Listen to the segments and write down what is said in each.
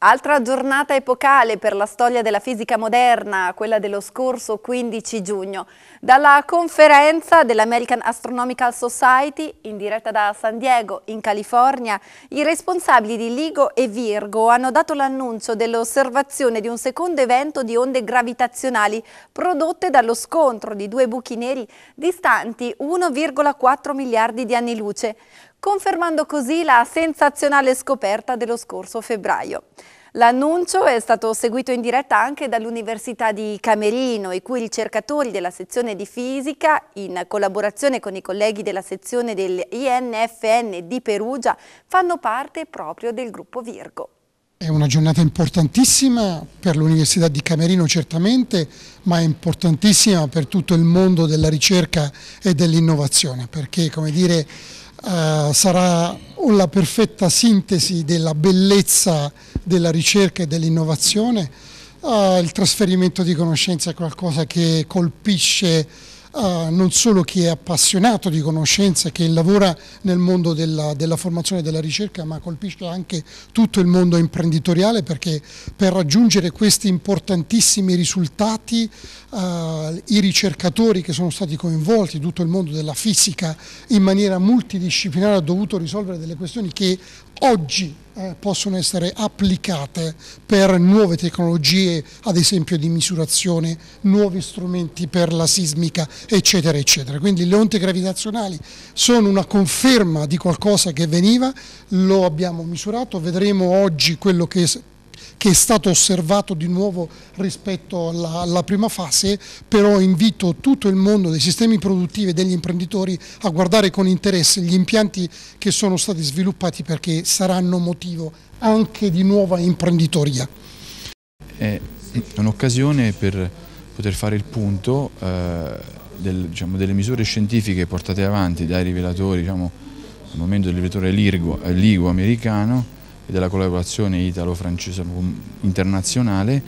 Altra giornata epocale per la storia della fisica moderna, quella dello scorso 15 giugno. Dalla conferenza dell'American Astronomical Society, in diretta da San Diego, in California, i responsabili di LIGO e Virgo hanno dato l'annuncio dell'osservazione di un secondo evento di onde gravitazionali prodotte dallo scontro di due buchi neri distanti 1,4 miliardi di anni luce confermando così la sensazionale scoperta dello scorso febbraio. L'annuncio è stato seguito in diretta anche dall'Università di Camerino, i cui ricercatori della sezione di fisica, in collaborazione con i colleghi della sezione dell'INFN di Perugia, fanno parte proprio del gruppo Virgo. È una giornata importantissima per l'Università di Camerino certamente, ma è importantissima per tutto il mondo della ricerca e dell'innovazione, perché come dire eh, sarà la perfetta sintesi della bellezza della ricerca e dell'innovazione. Eh, il trasferimento di conoscenza è qualcosa che colpisce Ah, non solo chi è appassionato di conoscenza, che lavora nel mondo della, della formazione e della ricerca, ma colpisce anche tutto il mondo imprenditoriale perché per raggiungere questi importantissimi risultati eh, i ricercatori che sono stati coinvolti, tutto il mondo della fisica in maniera multidisciplinare ha dovuto risolvere delle questioni che oggi eh, possono essere applicate per nuove tecnologie, ad esempio di misurazione, nuovi strumenti per la sismica, eccetera, eccetera. Quindi le onde gravitazionali sono una conferma di qualcosa che veniva, lo abbiamo misurato, vedremo oggi quello che che è stato osservato di nuovo rispetto alla, alla, prima fase, però invito tutto il mondo dei sistemi produttivi e degli imprenditori a guardare con interesse gli impianti che sono stati sviluppati perché saranno motivo anche di nuova imprenditoria. È un'occasione per poter fare il punto eh, del, diciamo, delle misure scientifiche portate avanti dai rivelatori, diciamo, al momento del rivelatore eh, Ligo americano, e della collaborazione italo-francese internazionale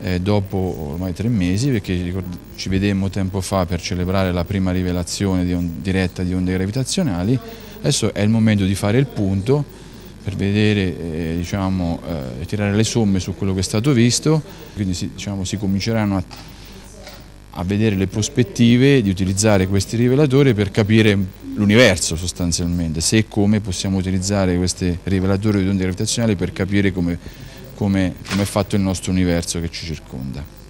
eh, dopo ormai tre mesi perché ci vedemmo tempo fa per celebrare la prima rivelazione di on, diretta di onde gravitazionali, adesso è il momento di fare il punto per vedere, eh, diciamo, eh, tirare le somme su quello che è stato visto, quindi si, diciamo, si cominceranno a a vedere le prospettive di utilizzare questi rivelatori per capire l'universo sostanzialmente, se e come possiamo utilizzare queste rivelatori di onde gravitazionali per capire come, come, come è fatto il nostro universo che ci circonda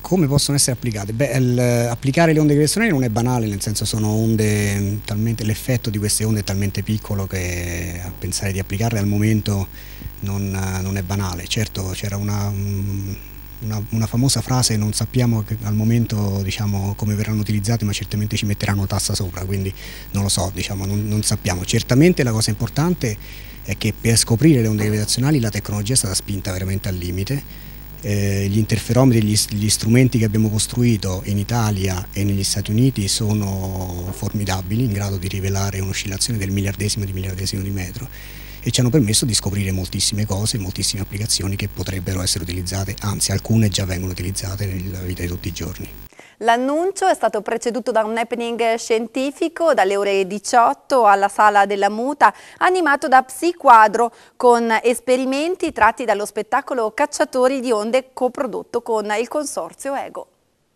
come possono essere applicate? Beh, il, applicare le onde gravitazionali non è banale, nel senso sono onde l'effetto di queste onde è talmente piccolo che a pensare di applicarle al momento non, non è banale. Certo c'era una, una, una, famosa frase, non sappiamo al momento diciamo, come verranno utilizzate, ma certamente ci metteranno tassa sopra, quindi non lo so, diciamo, non, non, sappiamo. Certamente la cosa importante è che per scoprire le onde gravitazionali la tecnologia è stata spinta veramente al limite. Eh, gli interferometri, gli, gli strumenti che abbiamo costruito in Italia e negli Stati Uniti sono formidabili, in grado di rivelare un'oscillazione del miliardesimo di miliardesimo di metro e ci hanno permesso di scoprire moltissime cose, moltissime applicazioni che potrebbero essere utilizzate, anzi alcune già vengono utilizzate nella vita di tutti i giorni. L'annuncio è stato preceduto da un happening scientifico dalle ore 18 alla Sala della Muta, animato da Psiquadro con esperimenti tratti dallo spettacolo Cacciatori di Onde coprodotto con il consorzio Ego.